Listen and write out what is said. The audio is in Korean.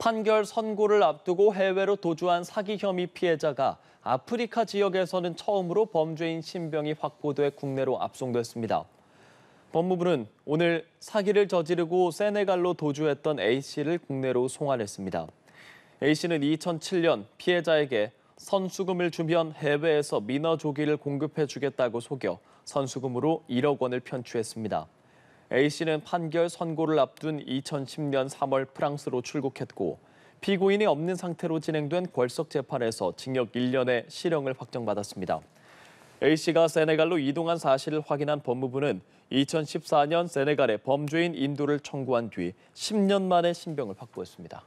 판결 선고를 앞두고 해외로 도주한 사기 혐의 피해자가 아프리카 지역에서는 처음으로 범죄인 신병이 확보돼 국내로 압송됐습니다. 법무부는 오늘 사기를 저지르고 세네갈로 도주했던 A씨를 국내로 송환했습니다. A씨는 2007년 피해자에게 선수금을 주면 해외에서 민어 조기를 공급해주겠다고 속여 선수금으로 1억 원을 편취했습니다. A씨는 판결 선고를 앞둔 2010년 3월 프랑스로 출국했고 피고인이 없는 상태로 진행된 궐석 재판에서 징역 1년의 실형을 확정받았습니다. A씨가 세네갈로 이동한 사실을 확인한 법무부는 2014년 세네갈에 범죄인 인도를 청구한 뒤 10년 만에 신병을 확보했습니다.